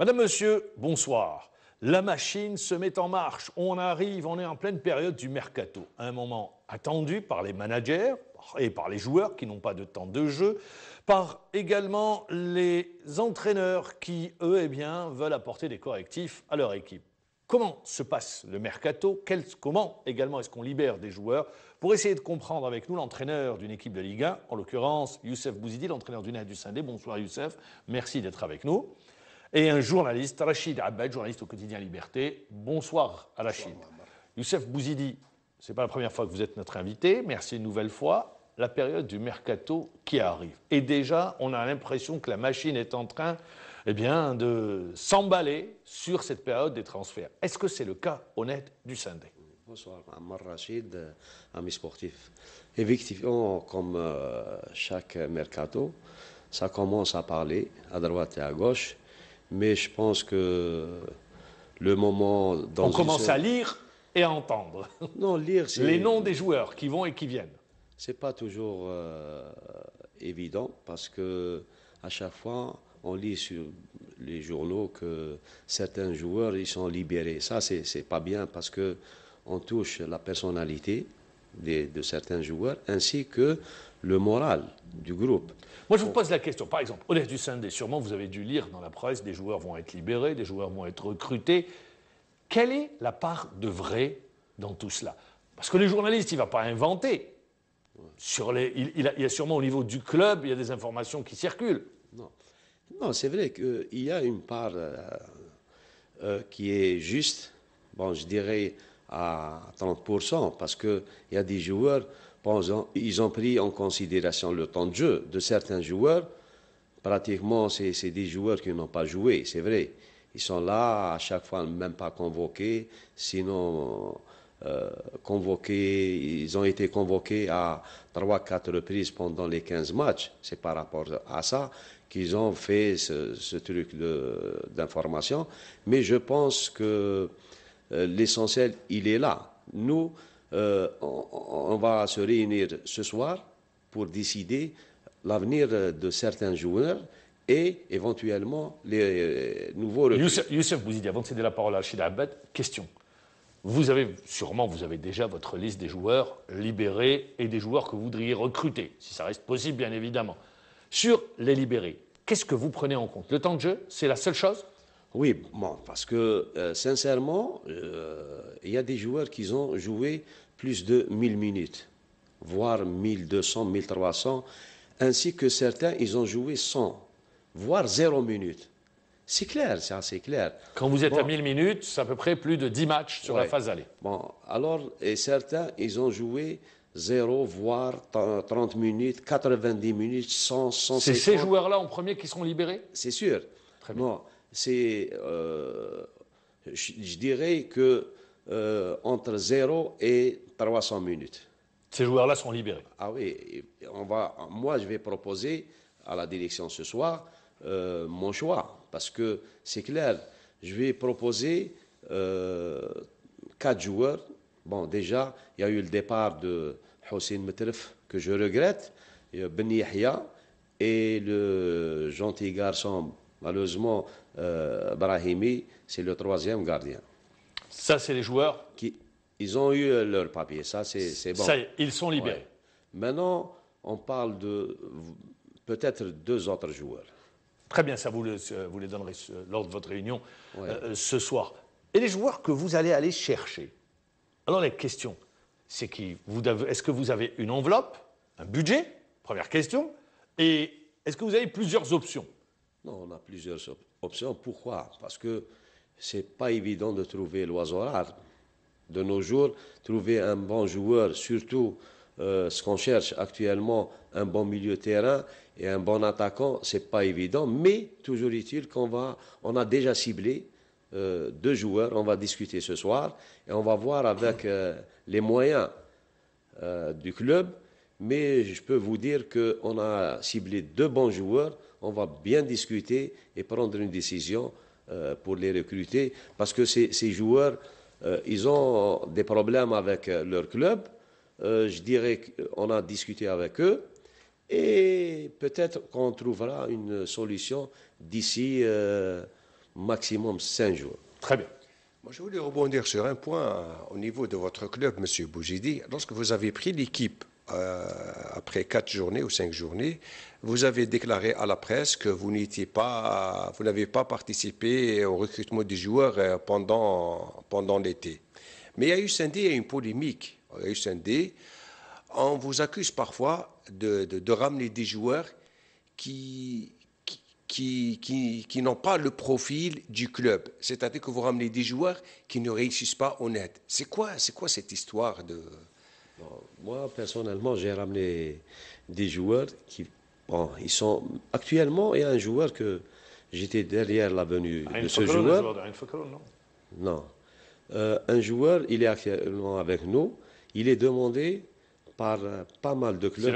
Madame, Monsieur, bonsoir. La machine se met en marche. On arrive, on est en pleine période du mercato. Un moment attendu par les managers et par les joueurs qui n'ont pas de temps de jeu, par également les entraîneurs qui, eux, et eh bien, veulent apporter des correctifs à leur équipe. Comment se passe le mercato Comment également est-ce qu'on libère des joueurs Pour essayer de comprendre avec nous l'entraîneur d'une équipe de Ligue 1, en l'occurrence Youssef Bouzidi, l'entraîneur du saint Sindé. Bonsoir Youssef, merci d'être avec nous et un journaliste, Rachid Abed, journaliste au quotidien Liberté. Bonsoir à Rachid. Youssef Bouzidi, ce n'est pas la première fois que vous êtes notre invité, merci une nouvelle fois. La période du mercato qui arrive. Et déjà, on a l'impression que la machine est en train eh bien, de s'emballer sur cette période des transferts. Est-ce que c'est le cas honnête du Sindé Bonsoir, Ammar Rachid, ami sportif. Effectivement, comme euh, chaque mercato, ça commence à parler à droite et à gauche mais je pense que le moment... Dans On commence à lire et à entendre. Non, lire, Les noms des joueurs qui vont et qui viennent. C'est pas toujours euh, évident parce que à chaque fois, on lit sur les journaux que certains joueurs ils sont libérés. Ça, c'est, n'est pas bien parce que on touche la personnalité de certains joueurs ainsi que le moral du groupe. Moi, je vous pose la question. Par exemple, au du Dussindé, sûrement vous avez dû lire dans la presse des joueurs vont être libérés, des joueurs vont être recrutés. Quelle est la part de vrai dans tout cela Parce que le journaliste, il ne va pas inventer. Sur les, il, y a sûrement au niveau du club, il y a des informations qui circulent. Non, c'est vrai qu'il euh, y a une part euh, euh, qui est juste, bon, je dirais à 30%, parce qu'il y a des joueurs ils ont pris en considération le temps de jeu de certains joueurs. Pratiquement, c'est des joueurs qui n'ont pas joué, c'est vrai. Ils sont là, à chaque fois, même pas convoqués. Sinon, euh, convoqués, ils ont été convoqués à 3-4 reprises pendant les 15 matchs. C'est par rapport à ça qu'ils ont fait ce, truc d'information. Mais je pense que euh, l'essentiel, il est là. Nous, euh, on, va se réunir ce soir pour décider l'avenir de certains joueurs et éventuellement les euh, nouveaux recrues. Youssef, Bouzidi, avant de céder la parole à Rachid question. Vous avez sûrement, vous avez déjà votre liste des joueurs libérés et des joueurs que vous voudriez recruter, si ça reste possible, bien évidemment. Sur les libérés, qu'est-ce que vous prenez en compte Le temps de jeu, c'est la seule chose oui, bon, parce que euh, sincèrement, euh, il y a des joueurs qui ont joué plus de 1000 minutes, voire 1200, 1300, ainsi que certains, ils ont joué 100, voire 0 minutes. C'est clair, c'est assez clair. Quand vous êtes à 1000 minutes, c'est à peu près plus de 10 matchs sur la phase allée. Bon, alors, et certains, ils ont joué 0, voire 30 minutes, 90 minutes, 100, 150. C'est ces joueurs-là en premier qui seront libérés C'est sûr. Très bien c'est, euh, je, dirais que euh, entre 0 et 300 minutes. Ces joueurs-là sont libérés. Ah oui, on va, moi je vais proposer à la direction ce soir euh, mon choix, parce que c'est clair, je vais proposer quatre joueurs. Bon, déjà, il y a eu le départ de Hossein Metref, que je regrette, Ben Yahya, et le gentil garçon Malheureusement, euh, Brahimi, c'est le troisième gardien. Ça, c'est les joueurs qui, Ils ont eu leur papier, ça, c'est bon. Ça ils sont libérés. Maintenant, on parle de peut-être deux autres joueurs. Très bien, ça vous, le, euh, vous les donnerez euh, lors de votre réunion ce soir. Et les joueurs que vous allez aller chercher Alors, la question, c'est qui Est-ce que vous avez une enveloppe, un budget Première question. Et est-ce que vous avez plusieurs options non, on a plusieurs options. Pourquoi Parce que ce n'est pas évident de trouver l'oiseau rare. De nos jours, trouver un bon joueur, surtout euh, ce qu'on cherche actuellement, un bon milieu terrain et un bon attaquant, n'est pas évident. Mais toujours est-il qu'on on a déjà ciblé euh, deux joueurs. On va discuter ce soir et on va voir avec euh, les moyens du club. Mais je peux vous dire qu'on a ciblé deux bons joueurs on va bien discuter et prendre une décision euh, pour les recruter. Parce que ces, joueurs, euh, ils ont des problèmes avec euh, leur club. je dirais qu'on a discuté avec eux. Et peut-être qu'on trouvera une solution d'ici maximum cinq jours. Très bien. Moi, je voulais rebondir sur un point au niveau de votre club, M. Boujidi. Lorsque vous avez pris l'équipe euh, après quatre journées ou cinq journées, vous avez déclaré à la presse que vous n'étiez pas, vous n'avez pas participé au recrutement des joueurs euh, pendant, pendant l'été. Mais il y a eu une polémique. on vous accuse parfois de, de, ramener des joueurs qui, qui, qui, qui n'ont pas le profil du club. C'est-à-dire que vous ramenez des joueurs qui ne réussissent pas honnêtes. C'est quoi, c'est quoi cette histoire de moi, personnellement, j'ai ramené des joueurs qui. Bon, ils sont. Actuellement, il y a un joueur que j'étais derrière la venue ah, de ce joueur. Non. Euh, un joueur, il est actuellement avec nous. Il est demandé par euh, pas mal de clubs. C'est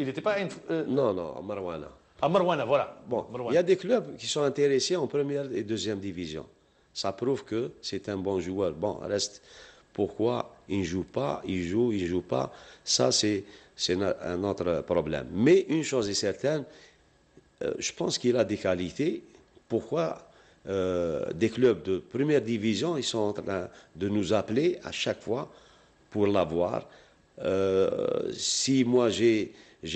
il n'était pas. Euh, non, non, à Marwana. À ah, Marwana, voilà. Bon, il y a des clubs qui sont intéressés en première et deuxième division. Ça prouve que c'est un bon joueur. Bon, reste pourquoi il ne joue pas, Il joue, il ne pas Ça, c'est un autre problème. Mais une chose est certaine, euh, je pense qu'il a des qualités. Pourquoi euh, des clubs de première division, ils sont en train de nous appeler à chaque fois pour l'avoir. Euh, si moi j'ai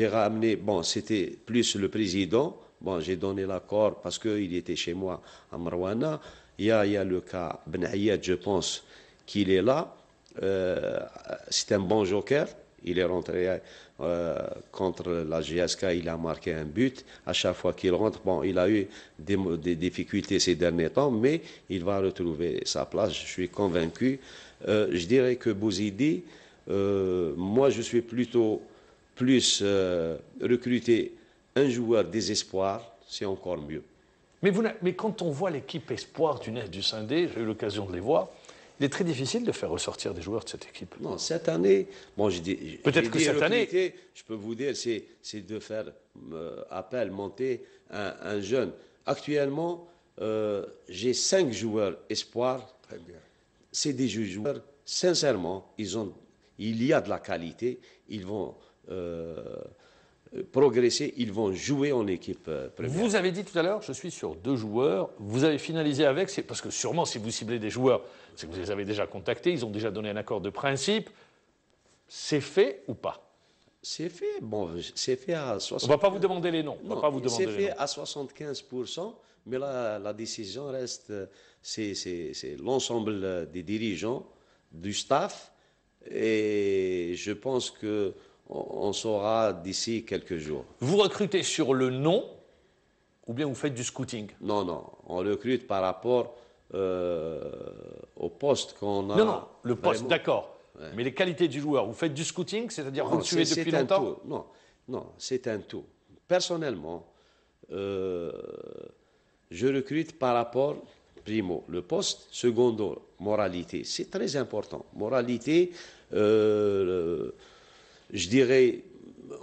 ramené, bon, c'était plus le président, bon, j'ai donné l'accord parce qu'il était chez moi à Marwana. Il y a, il le cas Ben Ayed, je pense, qu'il est là. Euh, c'est un bon joker. Il est rentré euh, contre la GSK, il a marqué un but. À chaque fois qu'il rentre, bon, il a eu des, difficultés ces derniers temps, mais il va retrouver sa place, je suis convaincu. Euh, je dirais que Bouzidi, moi je suis plutôt plus recruté un joueur désespoir, c'est encore mieux. Mais, quand on voit l'équipe espoir du Nef du Saint-D, j'ai eu l'occasion de les voir, il est très difficile de faire ressortir des joueurs de cette équipe. Non, cette année, bon, j'ai dit. Peut-être que cette année. Je peux vous dire, c'est de faire euh, appel, monter un, jeune. Actuellement, euh, j'ai cinq joueurs Espoir, Très bien. C'est des joueurs, sincèrement, ils ont, il y a de la qualité. Ils vont. Euh, progresser, ils vont jouer en équipe euh, Vous avez dit tout à l'heure, je suis sur deux joueurs. Vous avez finalisé avec, parce que sûrement si vous ciblez des joueurs, c'est que vous les avez déjà contactés, ils ont déjà donné un accord de principe. C'est fait ou pas C'est fait. Bon, c'est fait à 75%. On va pas vous demander les noms. On va pas vous demander. C'est fait à 75%, mais là, la décision reste. C'est l'ensemble des dirigeants, du staff, et je pense que on saura d'ici quelques jours. Vous recrutez sur le nom ou bien vous faites du scouting Non, non, on recrute par rapport euh, au poste qu'on a. Non, non, le poste, d'accord. Mais les qualités du joueur, vous faites du scouting, c'est-à-dire vous le suivez depuis longtemps Non, non, c'est un tout. Personnellement, euh, je recrute par rapport, primo, le poste, secondo, moralité. C'est très important. Moralité, euh, je dirais,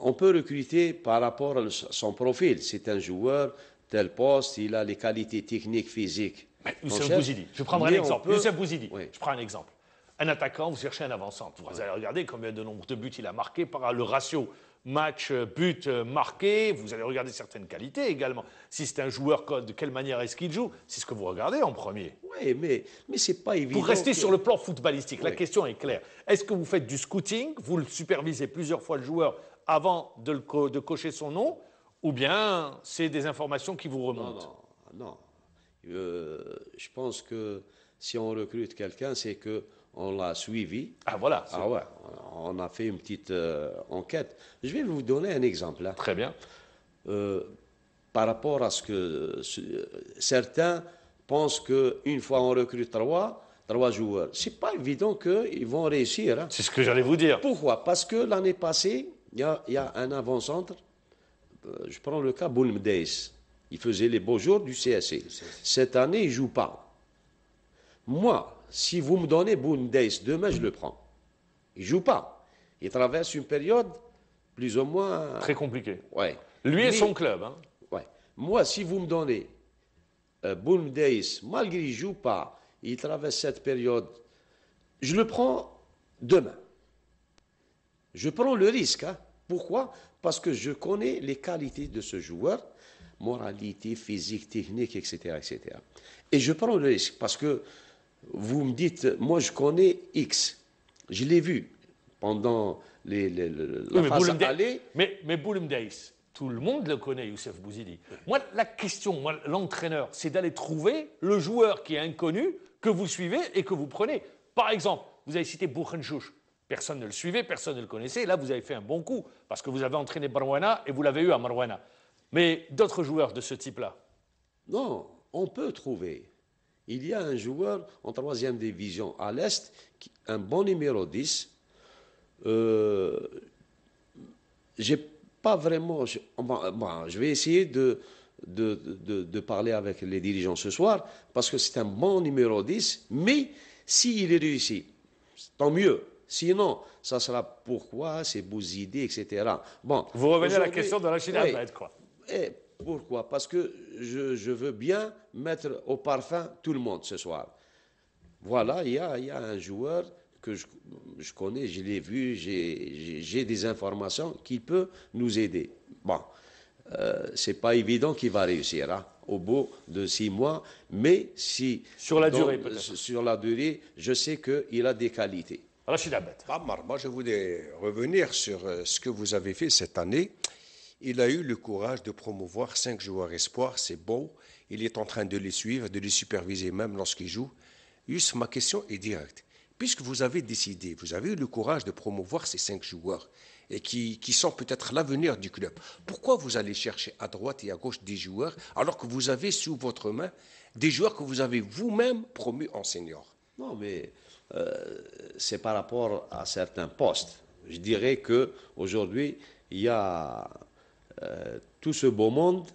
on peut recruter par rapport à son profil. C'est un joueur, tel poste, il a les qualités techniques, physiques. Bouzidi, je prendrai un exemple. Bouzidi, je prends un exemple. Un attaquant, vous cherchez un avançant. Vous allez regarder combien de nombre de buts il a marqué par le ratio Match, euh, but euh, marqué, vous allez regarder certaines qualités également. Si c'est un joueur, de quelle manière est-ce qu'il joue C'est ce que vous regardez en premier. Oui, mais, mais c'est pas évident. Pour rester sur le plan footballistique, la question est claire. Est-ce que vous faites du scouting Vous le supervisez plusieurs fois le joueur avant de, cocher son nom Ou bien c'est des informations qui vous remontent Non, non. Euh, je pense que si on recrute quelqu'un, c'est que on l'a suivi. Ah voilà. Ah ouais, on a fait une petite euh, enquête. Je vais vous donner un exemple. Hein. Très bien. Euh, par rapport à ce que certains pensent que une fois on recrute trois, trois joueurs, c'est pas évident qu'ils vont réussir. Hein. C'est ce que j'allais vous dire. Pourquoi Parce que l'année passée, il y, a un avant-centre. Euh, je prends le cas Boulmdeis. Il faisait les beaux jours du CSC. Cette année, il joue pas. Moi, si vous me donnez Boundes demain, je le prends. Il joue pas. Il traverse une période plus ou moins. Euh, Très compliquée. Ouais. Lui et son club. Hein. Ouais. Moi, si vous me donnez euh, malgré qu'il ne joue pas, il traverse cette période, je le prends demain. Je prends le risque. Hein. Pourquoi Parce que je connais les qualités de ce joueur, moralité, physique, technique, etc. etc. Et je prends le risque parce que vous me dites, moi je connais X, je l'ai vu pendant les, mais Mais, tout le monde le connaît, Youssef Bouzidi. Moi, la question, moi, l'entraîneur, c'est d'aller trouver le joueur qui est inconnu, que vous suivez et que vous prenez. Par exemple, vous avez cité Bourgenchouch. Personne ne le suivait, personne ne le connaissait. là, vous avez fait un bon coup, parce que vous avez entraîné Barwana et vous l'avez eu à Marwana. Mais d'autres joueurs de ce type-là Non, on peut trouver. Il y a un joueur en troisième division à l'Est, un bon numéro 10. Euh, j'ai pas vraiment. Je, bon, je vais essayer de de, de, parler avec les dirigeants ce soir, parce que c'est un bon numéro 10, mais s'il est réussi, tant mieux. Sinon, ça sera pourquoi, ces beaux idées, etc. Bon, Vous revenez à la question de la Chine oui, quoi. Eh, pourquoi Parce que je, veux bien mettre au parfum tout le monde ce soir. Voilà, il y a, un joueur que je, connais, je l'ai vu, j'ai des informations qui peut nous aider. Bon, euh, c'est pas évident qu'il va réussir hein, au bout de six mois, mais si. Sur la durée, peut-être. Sur la durée, je sais qu'il a des qualités. Rachid Abed. moi je voulais revenir sur euh, ce que vous avez fait cette année il a eu le courage de promouvoir cinq joueurs espoirs, c'est beau, il est en train de les suivre, de les superviser même lorsqu'ils jouent. Juste ma question est directe. Puisque vous avez décidé, vous avez eu le courage de promouvoir ces cinq joueurs et qui, sont peut-être l'avenir du club, pourquoi vous allez chercher à droite et à gauche des joueurs alors que vous avez sous votre main des joueurs que vous avez vous-même promus en senior Non, mais euh, c'est par rapport à certains postes. Je dirais que aujourd'hui, il y a euh, tout ce beau monde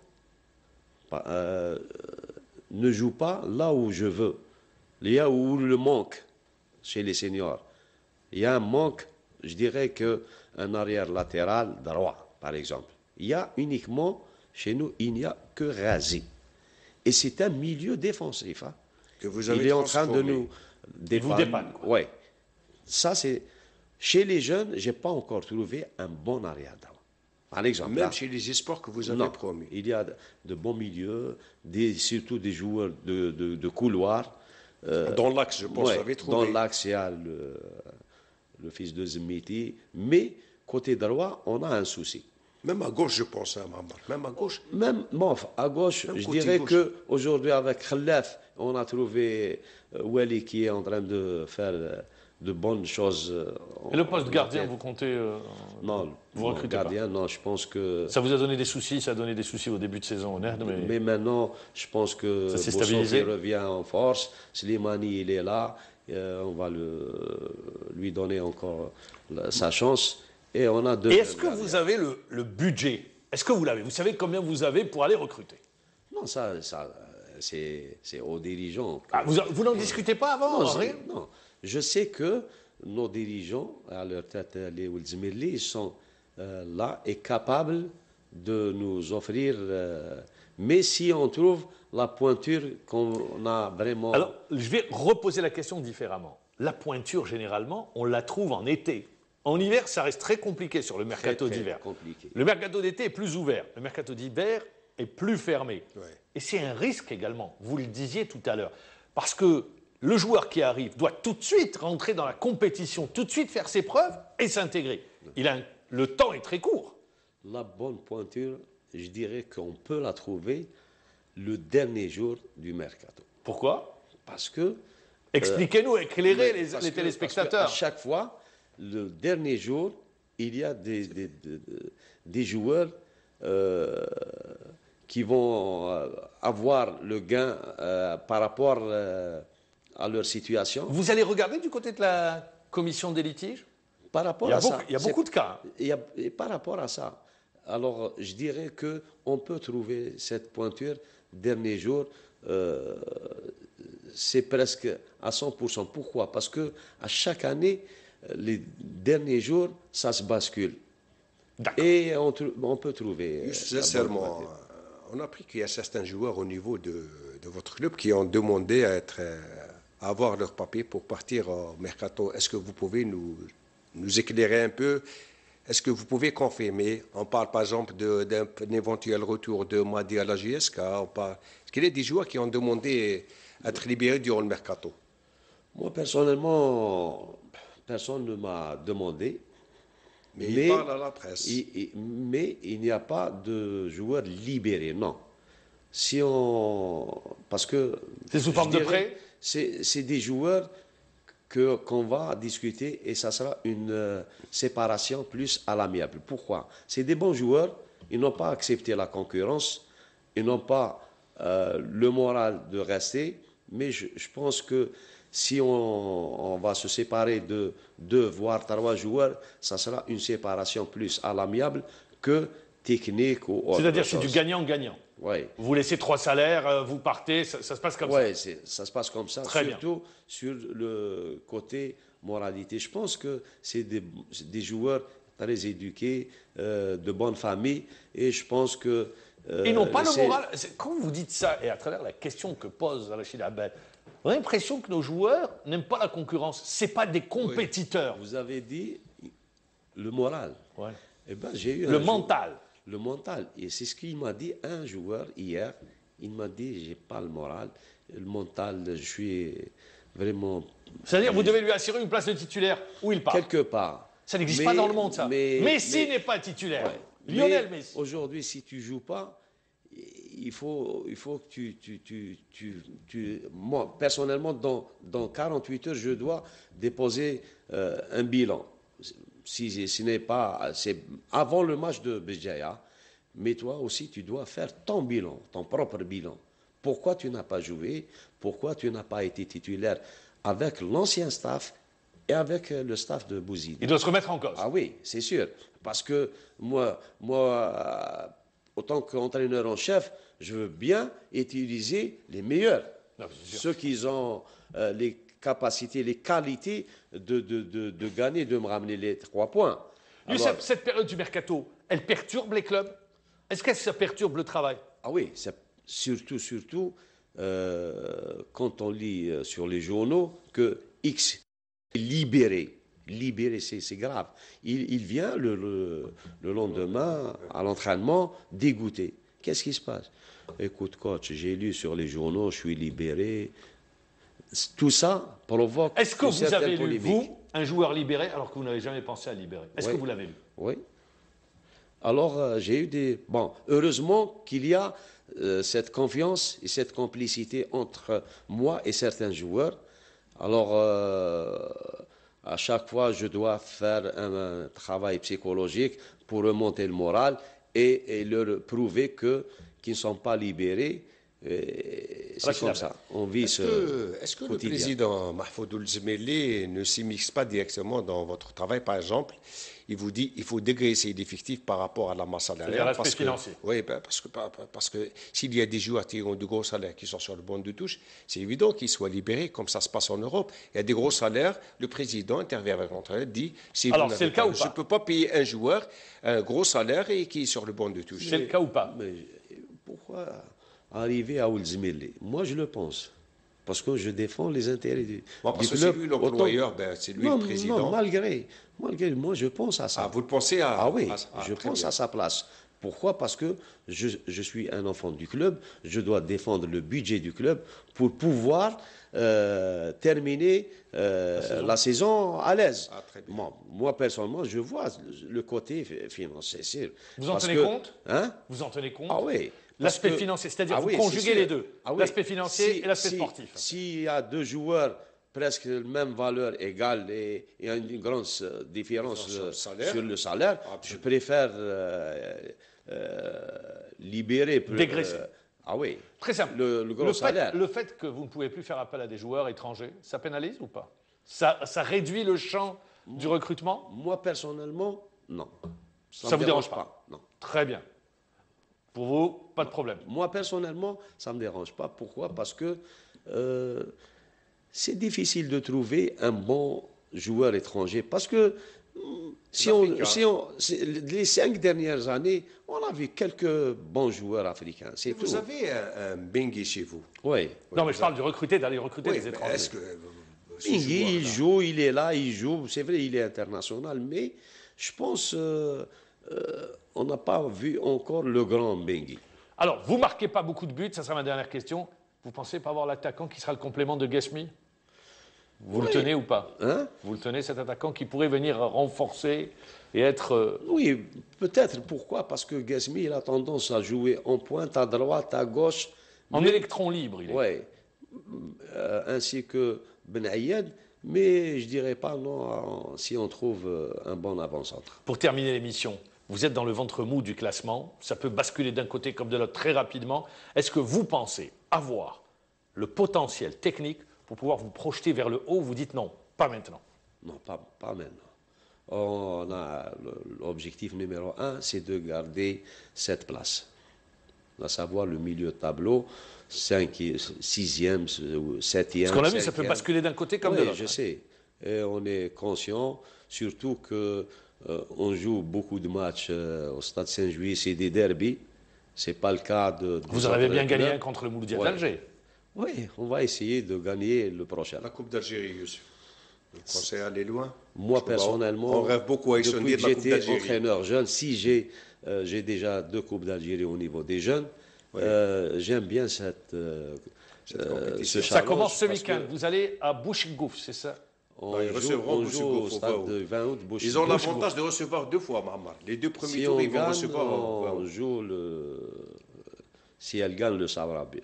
euh, ne joue pas là où je veux. Il y a où le manque chez les seniors. Il y a un manque, je dirais que un arrière latéral droit, par exemple. Il y a uniquement chez nous, il n'y a que Razi. Et c'est un milieu défensif. Hein, que vous il est en train de nous dépanner. Ça, c'est. Chez les jeunes, je n'ai pas encore trouvé un bon arrière droit. Même chez les espoirs que vous avez promis. Il y a de bons milieux, des, surtout des joueurs de, de, couloir. Euh, dans l'axe, je pense, vous avez trouvé. Dans l'axe, il y a le, fils de Zemiti. Mais côté droit, on a un souci. Même à gauche, je pense, à hein, Mamar. Même à gauche. Même, bon, à gauche, je dirais qu'aujourd'hui, avec Khalaf, on a trouvé euh, Wali qui est en train de faire euh, de bonnes choses. Euh, Et le poste gardien, vous comptez euh, Non, vous recrutez gardien, non, je pense que. Ça vous a donné des soucis, ça a donné des soucis au début de saison, hein, mais. Mais maintenant, je pense que. Ça revient en force. Slimani, il est là. Euh, on va le, lui donner encore sa chance. Et on a deux. Est-ce que vous avez le, budget Est-ce que vous l'avez Vous savez combien vous avez pour aller recruter Non, ça, ça c'est aux dirigeants. Ah, vous, n'en discutez pas avant non je sais que nos dirigeants, à leur tête euh, les Oulzmirli, ils sont euh, là et capables de nous offrir. Euh, mais si on trouve la pointure qu'on a vraiment. Alors, je vais reposer la question différemment. La pointure, généralement, on la trouve en été. En hiver, ça reste très compliqué sur le mercato d'hiver. Le mercato d'été est plus ouvert. Le mercato d'hiver est plus fermé. Et c'est un risque également. Vous le disiez tout à l'heure. Parce que le joueur qui arrive doit tout de suite rentrer dans la compétition, tout de suite faire ses preuves et s'intégrer. le temps est très court. La bonne pointure, je dirais qu'on peut la trouver le dernier jour du mercato. Pourquoi Parce que. Euh, Expliquez-nous, éclairez les, téléspectateurs. chaque fois, le dernier jour, il y a des, joueurs euh, qui vont euh, avoir le gain par rapport à leur situation. Vous allez regarder du côté de la commission des litiges Par rapport à ça. Il y a beaucoup de cas. Hein. et par rapport à ça, alors je dirais qu'on peut trouver cette pointure dernier jour. Euh, c'est presque à 100%. Pourquoi Parce que à chaque année, les derniers jours, ça se bascule. Et on, peut trouver. Euh, sincèrement, euh, on a appris qu'il y a certains joueurs au niveau de, de votre club qui ont demandé à être à avoir leur papier pour partir au mercato. Est-ce que vous pouvez nous, nous éclairer un peu Est-ce que vous pouvez confirmer On parle par exemple d'un éventuel retour de Madi à la JSK. est-ce qu'il y a des joueurs qui ont demandé à être libérés durant le mercato Moi personnellement, personne ne m'a demandé. Mais, il parle à la presse. mais il n'y a pas de joueurs libérés, non. Si on. Parce que. C'est sous forme de prêt c'est des joueurs que qu'on va discuter et ça sera une euh, séparation plus à l'amiable. Pourquoi C'est des bons joueurs, ils n'ont pas accepté la concurrence, ils n'ont pas euh, le moral de rester, mais je, pense que si on, on, va se séparer de deux voire trois joueurs, ça sera une séparation plus à l'amiable que technique ou C'est-à-dire c'est du gagnant-gagnant. Oui. Vous laissez trois salaires, euh, vous partez, ça, se passe comme ça. Oui, ça se passe comme ça, surtout sur le côté moralité. Je pense que c'est des, joueurs très éduqués, euh, de bonne famille, et je pense que... Ils euh, n'ont pas le moral. Quand vous dites ça, et à travers la question que pose Rachid Abel, on a l'impression que nos joueurs n'aiment pas la concurrence. Ce pas des compétiteurs. Vous avez dit le moral. Eh ben, le mental le mental. Et c'est ce qu'il m'a dit un joueur hier. Il m'a dit, j'ai pas le moral, le mental, je suis vraiment... C'est-à-dire, vous devez lui assurer une place de titulaire où il part. Quelque part. Ça n'existe pas dans le monde, ça. Mais, Messi n'est pas titulaire. Lionel Messi. Aujourd'hui, si tu joues pas, il faut, il faut que tu, tu, tu, tu, Moi, personnellement, dans, dans 48 heures, je dois déposer euh, un bilan si ce n'est pas, c'est avant le match de Béjaïa, mais toi aussi, tu dois faire ton bilan, ton propre bilan. Pourquoi tu n'as pas joué Pourquoi tu n'as pas été titulaire avec l'ancien staff et avec euh, le staff de Bouzid Il doit se remettre en cause. Ah oui, c'est sûr. Parce que moi, moi euh, autant qu'entraîneur en chef, je veux bien utiliser les meilleurs. ceux qui ont euh, les capacités, les qualités de, de, de, de gagner, de me ramener les trois points. cette période du mercato, elle perturbe les clubs Est-ce que ça perturbe le travail Ah oui, surtout, surtout euh, quand on lit euh, sur les journaux que X est libéré libéré, c'est grave. Il, vient le, lendemain à l'entraînement dégoûté. Qu'est-ce qui se passe Écoute, coach, j'ai lu sur les journaux, je suis libéré, tout ça provoque. Est-ce que vous avez lu, vous, un joueur libéré alors que vous n'avez jamais pensé à libérer Est-ce que vous l'avez lu Oui. Alors, euh, j'ai eu des. Bon, heureusement qu'il y a euh, cette confiance et cette complicité entre moi et certains joueurs. Alors, euh, à chaque fois, je dois faire un, travail psychologique pour remonter le moral et, leur prouver qu'ils ne sont pas libérés c'est comme ça. On vit est-ce que, est-ce que le président Mahfoudoul Zemele ne s'immisce pas directement dans votre travail Par exemple, il vous dit il faut dégraisser l'effectif par rapport à la masse salariale. parce que, financier. Oui, bah, parce que, bah, bah, parce que s'il y a des joueurs qui ont de gros salaires qui sont sur le banc de touche, c'est évident qu'ils soient libérés, comme ça se passe en Europe. Il y a des gros salaires, le président intervient avec l'entraîneur, dit Alors, c'est le cas ou pas Je ne peux pas payer un joueur un gros salaire et qui est sur le banc de touche. C'est le cas ou pas mais, Pourquoi arriver à Oulzimele, Moi, je le pense. Parce que je défends les intérêts du, parce que c'est lui l'employeur, ben, c'est lui le président. Non, malgré, malgré, moi je pense à ça. Ah, vous le pensez à Ah oui, ah, je pense à sa place. Pourquoi Parce que je, je, suis un enfant du club, je dois défendre le budget du club pour pouvoir euh, terminer euh, la, saison. à l'aise. Ah, moi, moi, personnellement, je vois le côté financier. Vous en tenez compte hein Vous en tenez compte Ah oui. L'aspect financier, c'est-à-dire vous conjuguez les deux, l'aspect financier et l'aspect sportif. S'il y a deux joueurs presque la même valeur égale et, une grande euh, différence euh, sur, le salaire, je préfère euh, libérer. Dégraisser. ah oui. Très simple. Le, le, gros le, fait, salaire. le fait que vous ne pouvez plus faire appel à des joueurs étrangers, ça pénalise ou pas ça, ça, réduit le champ du recrutement Moi, personnellement, non. Ça ne vous dérange, pas. pas Non. Très bien. Pour vous, pas de problème. Moi, personnellement, ça ne me dérange pas. Pourquoi Parce que euh, c'est difficile de trouver un bon joueur étranger. Parce que si on, les cinq dernières années, on a vu quelques bons joueurs africains. vous avez un, un chez vous. Oui. non, mais je parle de recruter, d'aller recruter des étrangers. est euh, il joue, il est là, il joue. C'est vrai, il est international, mais je pense. Euh, euh, on n'a pas vu encore le grand Bengui. Alors, vous marquez pas beaucoup de buts, ça sera ma dernière question. Vous pensez pas avoir l'attaquant qui sera le complément de Gasmi Vous le tenez ou pas hein Vous le tenez cet attaquant qui pourrait venir renforcer et être. Euh, oui, peut-être. Pourquoi Parce que Gasmi, il a tendance à jouer en pointe, à droite, à gauche. En électron libre, il est. Oui. Euh, ainsi que Ben mais je dirais pas non si on trouve un bon avant-centre. Pour terminer l'émission, vous êtes dans le ventre mou du classement, ça peut basculer d'un côté comme de l'autre très rapidement. Est-ce que vous pensez avoir le potentiel technique pour pouvoir vous projeter vers le haut Vous dites non, pas maintenant. Non, pas, pas maintenant. On a l'objectif numéro un, c'est de garder cette place, à savoir le milieu tableau. 5e, 6e, 7e. Ce qu'on a vu, ça peut basculer d'un côté comme de l'autre. Je sais. Et on est conscient, surtout que euh, on joue beaucoup de matchs euh, au Stade Saint-Jouy, c'est des derbies. Ce n'est pas le cas de. Vous avez bien gagné un contre le Mouloudia d'Alger. Oui, on va essayer de gagner le prochain. La Coupe d'Algérie, Youssef. Vous pensez aller loin Moi, bah, personnellement, on, rêve beaucoup à depuis que j'étais entraîneur jeune, si euh, j'ai déjà deux Coupes d'Algérie au niveau des jeunes, j'aime bien cette. ça commence ce week-end. Vous allez à Bouchgouf, c'est ça bah, ils recevront ils ont l'avantage de recevoir deux fois Mahamar. Les deux premiers si tours, ils vont recevoir. On, on le. Si elle gagne le bien.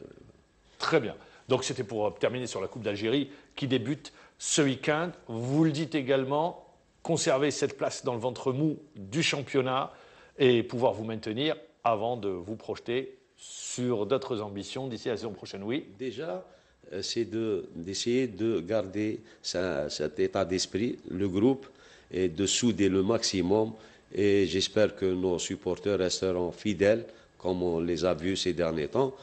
Très bien. Donc c'était pour euh, terminer sur la Coupe d'Algérie qui débute ce week-end. Vous le dites également, conserver cette place dans le ventre mou du championnat et pouvoir vous maintenir avant de vous projeter sur d'autres ambitions d'ici la saison prochaine. Oui. Déjà, euh, c'est d'essayer de, garder cet état d'esprit, le groupe, et de souder le maximum. Et j'espère que nos supporters resteront fidèles, comme on les a vus ces derniers temps.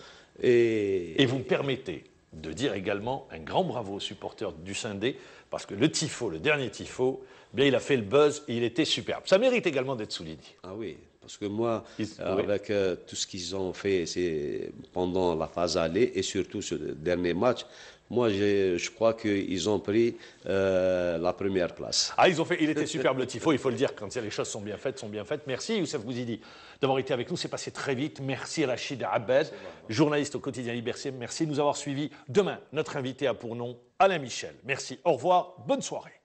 Et, vous me permettez de dire également un grand bravo aux supporters du Sindé, parce que le Tifo, le dernier Tifo, bien, il a fait le buzz, et il était superbe. Ça mérite également d'être souligné. Ah oui, parce que moi, euh, avec euh, tout ce qu'ils ont fait pendant la phase allée et surtout ce dernier match, moi, je crois qu'ils ont pris euh, la première place. Ah, ils ont fait, il était superbe le tifo, il faut le dire, quand les choses sont bien faites, sont bien faites. Merci Youssef Bouzidi d'avoir été avec nous, c'est passé très vite. Merci Rachid Abed, journaliste au quotidien Liberté. merci de nous avoir suivis. Demain, notre invité a pour nom Alain Michel. Merci, au revoir, bonne soirée.